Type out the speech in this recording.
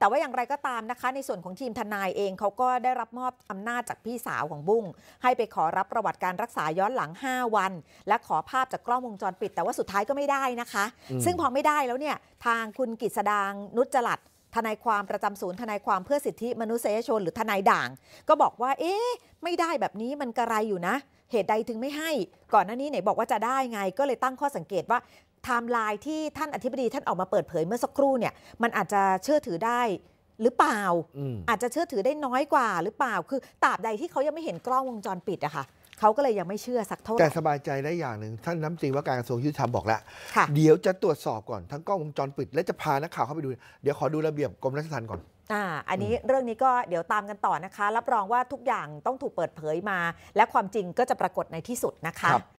แต่ว่าอย่างไรก็ตามนะคะ ในส่วนของทีมทนายเองเขาก็ได้รับมอบอำนาจจากพี่สาวของบุ้งให้ไปขอรับประวัติการรักษาย้อนหลัง 5 วัน และขอภาพจากกล้องวงจรปิด แต่ว่าสุดท้ายก็ไม่ได้นะคะ ซึ่งพอไม่ได้แล้วเนี่ยทางคุณกิตสดางนุจจลัดทนายความประจำศูนย์ ทนายความเพื่อสิทธิมนุษยชน หรือทนายด่างก็บอกว่าเอ๊ะไม่ได้แบบนี้มันกระไรอยู่นะ เหตุใดถึงไม่ให้ ก่อนหน้านี้ไหนบอกว่าจะได้ไงก็เลยตั้งข้อสังเกตว่าไทม์ไลน์ที่ท่านอธิบดีท่านออกมาเปิดเผยเมื่อสักครู่เนี่ยมันอาจจะเชื่อถือได้หรือเปล่า อาจจะเชื่อถือได้น้อยกว่าหรือเปล่าคือตราบใดที่เขายังไม่เห็นกล้องวงจรปิดอะค่ะ เขาก็เลยยังไม่เชื่อสักเท่าไหร่แต่สบายใจได้อย่างหนึ่งท่านน้ำตรีว่าการกระทรวงยุติธรรมบอกแล้ว เดี๋ยวจะตรวจสอบก่อนทั้งกล้องวงจรปิดและจะพานักข่าวเข้าไปดูเดี๋ยวขอดูระเบียบกรมราชทัณฑ์ก่อนอ่าอันนี้เรื่องนี้ก็เดี๋ยวตามกันต่อนะคะ รับรองว่าทุกอย่างต้องถูกเปิดเผยมา และความจริงก็จะปรากฏในที่สุดนะคะ